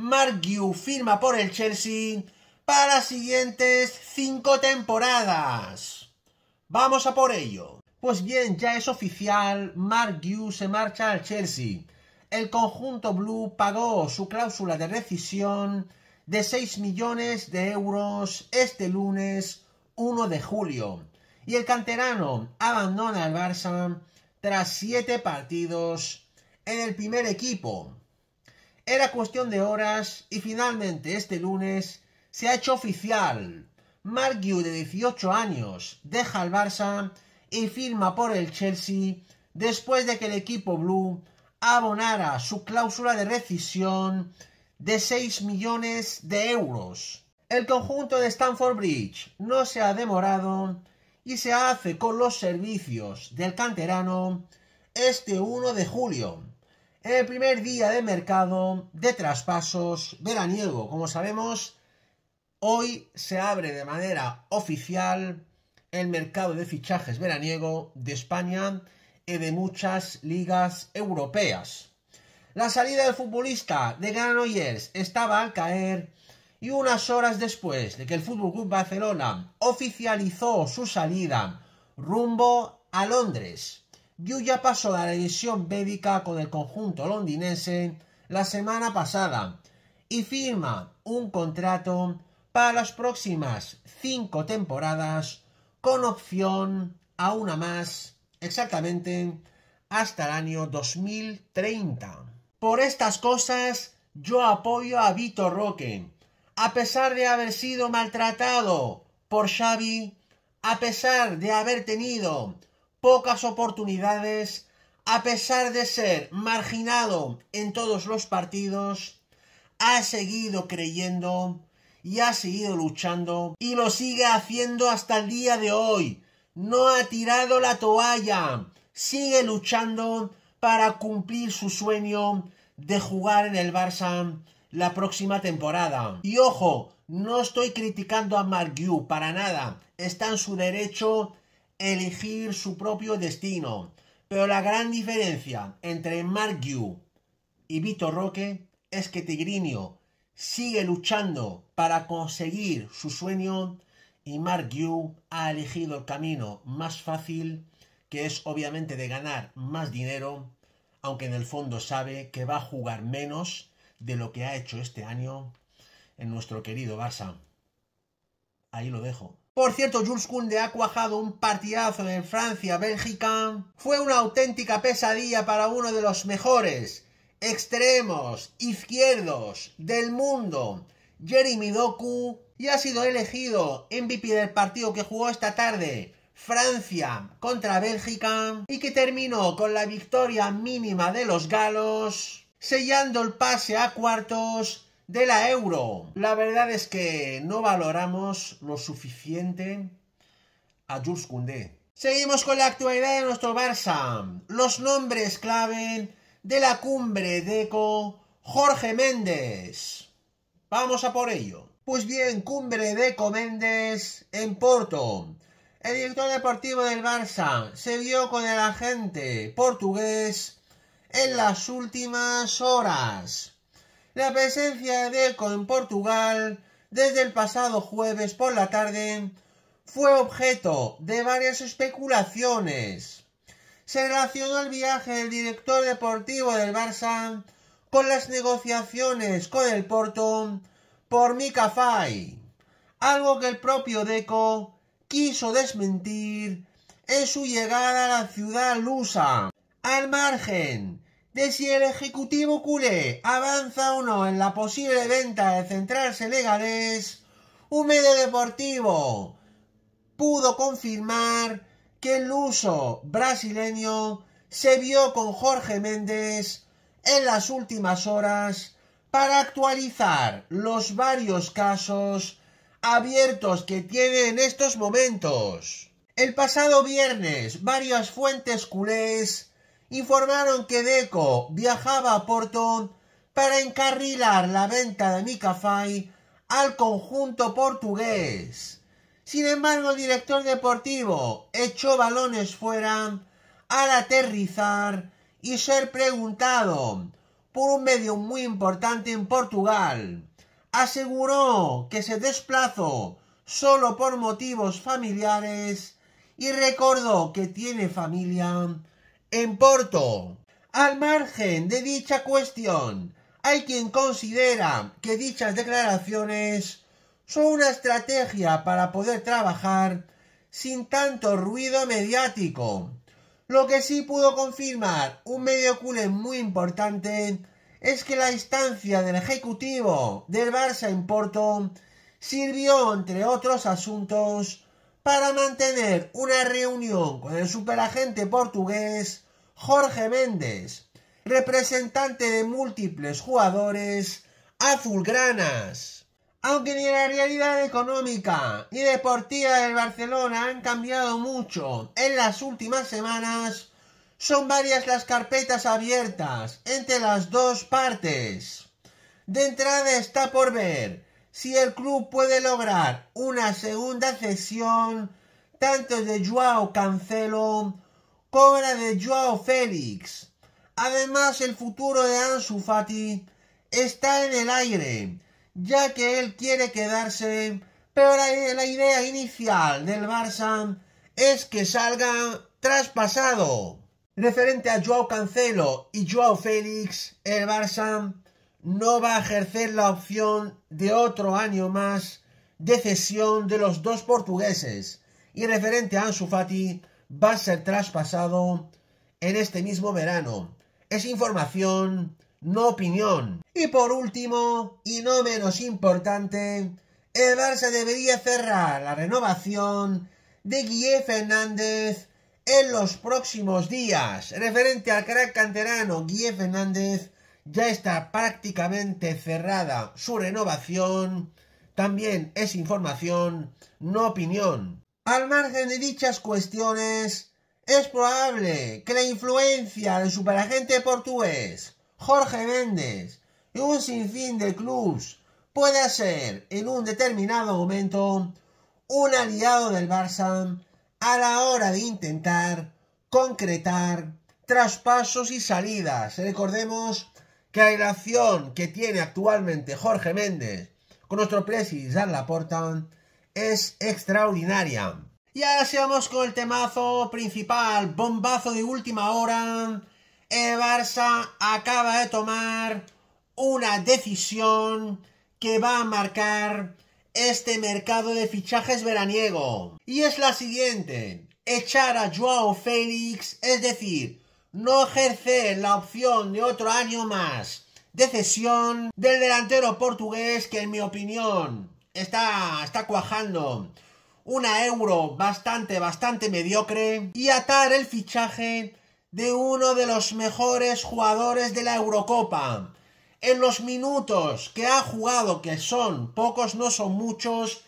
Mark firma por el Chelsea para las siguientes cinco temporadas. Vamos a por ello. Pues bien, ya es oficial, Mark Yu se marcha al Chelsea. El conjunto blue pagó su cláusula de rescisión de 6 millones de euros este lunes 1 de julio. Y el canterano abandona el Barça tras 7 partidos en el primer equipo. Era cuestión de horas y finalmente este lunes se ha hecho oficial. Yu de 18 años, deja el Barça y firma por el Chelsea después de que el equipo blue abonara su cláusula de rescisión de 6 millones de euros. El conjunto de Stamford Bridge no se ha demorado y se hace con los servicios del canterano este 1 de julio el primer día de mercado de traspasos veraniego, como sabemos, hoy se abre de manera oficial el mercado de fichajes veraniego de España y de muchas ligas europeas. La salida del futbolista de Granollers estaba al caer y unas horas después de que el FC Barcelona oficializó su salida rumbo a Londres Yuya pasó la revisión médica con el conjunto londinense la semana pasada y firma un contrato para las próximas cinco temporadas con opción a una más, exactamente hasta el año 2030. Por estas cosas yo apoyo a Vitor Roque, a pesar de haber sido maltratado por Xavi, a pesar de haber tenido pocas oportunidades, a pesar de ser marginado en todos los partidos, ha seguido creyendo y ha seguido luchando y lo sigue haciendo hasta el día de hoy. No ha tirado la toalla, sigue luchando para cumplir su sueño de jugar en el Barça la próxima temporada. Y ojo, no estoy criticando a Mark para nada, está en su derecho elegir su propio destino. Pero la gran diferencia entre Yu y Vito Roque es que Tigrinio sigue luchando para conseguir su sueño y Yu ha elegido el camino más fácil, que es obviamente de ganar más dinero, aunque en el fondo sabe que va a jugar menos de lo que ha hecho este año en nuestro querido Barça. Ahí lo dejo. Por cierto, Jules Kunde ha cuajado un partidazo en Francia-Bélgica. Fue una auténtica pesadilla para uno de los mejores extremos izquierdos del mundo, Jeremy Doku, y ha sido elegido MVP del partido que jugó esta tarde Francia contra Bélgica y que terminó con la victoria mínima de los galos, sellando el pase a cuartos de la euro. La verdad es que no valoramos lo suficiente a Jules Seguimos con la actualidad de nuestro Barça. Los nombres clave de la cumbre de ECO, Jorge Méndez. Vamos a por ello. Pues bien, cumbre de ECO Méndez en Porto. El director deportivo del Barça se vio con el agente portugués en las últimas horas la presencia de Deco en Portugal desde el pasado jueves por la tarde fue objeto de varias especulaciones. Se relacionó el viaje del director deportivo del Barça con las negociaciones con el Porto por Mika Fai, algo que el propio Deco quiso desmentir en su llegada a la ciudad lusa, al margen de si el Ejecutivo culé avanza o no en la posible venta de centrarse legales, un medio deportivo pudo confirmar que el uso brasileño se vio con Jorge Méndez en las últimas horas para actualizar los varios casos abiertos que tiene en estos momentos. El pasado viernes varias fuentes culés informaron que Deco viajaba a Porto para encarrilar la venta de Micafai al conjunto portugués. Sin embargo, el director deportivo echó balones fuera al aterrizar y ser preguntado por un medio muy importante en Portugal. Aseguró que se desplazó solo por motivos familiares y recordó que tiene familia en Porto. Al margen de dicha cuestión, hay quien considera que dichas declaraciones son una estrategia para poder trabajar sin tanto ruido mediático. Lo que sí pudo confirmar un medio muy importante es que la instancia del ejecutivo del Barça en Porto sirvió, entre otros asuntos, para mantener una reunión con el superagente portugués Jorge Méndez, representante de múltiples jugadores azulgranas. Aunque ni la realidad económica ni deportiva del Barcelona han cambiado mucho en las últimas semanas, son varias las carpetas abiertas entre las dos partes. De entrada está por ver si el club puede lograr una segunda cesión tanto de Joao Cancelo como la de Joao Félix. Además, el futuro de Ansu Fati está en el aire, ya que él quiere quedarse, pero la, la idea inicial del Barça es que salga traspasado. Referente a Joao Cancelo y Joao Félix, el Barça no va a ejercer la opción de otro año más de cesión de los dos portugueses y referente a Ansu Fati va a ser traspasado en este mismo verano. Es información, no opinión. Y por último, y no menos importante, el Barça debería cerrar la renovación de Guille Fernández en los próximos días. Referente al crack canterano Guille Fernández, ya está prácticamente cerrada su renovación, también es información, no opinión. Al margen de dichas cuestiones, es probable que la influencia del superagente portugués Jorge Méndez y un sinfín de clubs pueda ser en un determinado momento un aliado del Barça a la hora de intentar concretar traspasos y salidas. Recordemos la relación que tiene actualmente Jorge Méndez con nuestro presi Jean Laporta es extraordinaria. Y ahora vamos con el temazo principal, bombazo de última hora. El Barça acaba de tomar una decisión que va a marcar este mercado de fichajes veraniego. Y es la siguiente, echar a Joao Félix, es decir, no ejerce la opción de otro año más de cesión del delantero portugués que en mi opinión está, está cuajando una euro bastante, bastante mediocre y atar el fichaje de uno de los mejores jugadores de la Eurocopa. En los minutos que ha jugado, que son pocos, no son muchos,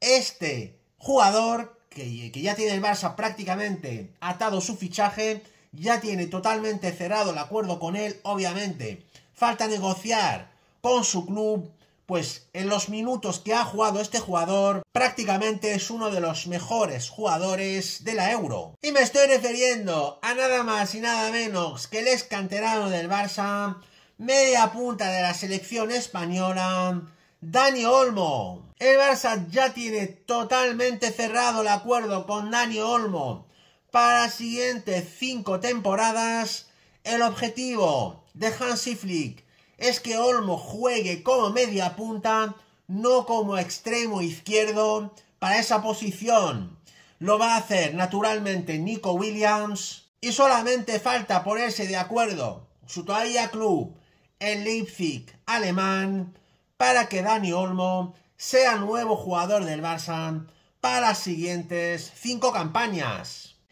este jugador, que, que ya tiene el Barça prácticamente atado su fichaje, ya tiene totalmente cerrado el acuerdo con él, obviamente. Falta negociar con su club, pues en los minutos que ha jugado este jugador, prácticamente es uno de los mejores jugadores de la Euro. Y me estoy refiriendo a nada más y nada menos que el ex canterano del Barça, media punta de la selección española, Dani Olmo. El Barça ya tiene totalmente cerrado el acuerdo con Dani Olmo para las siguientes cinco temporadas, el objetivo de Hansi Flick es que Olmo juegue como media punta, no como extremo izquierdo, para esa posición. Lo va a hacer naturalmente Nico Williams y solamente falta ponerse de acuerdo su todavía club, el Leipzig alemán, para que Dani Olmo sea nuevo jugador del Barça para las siguientes cinco campañas.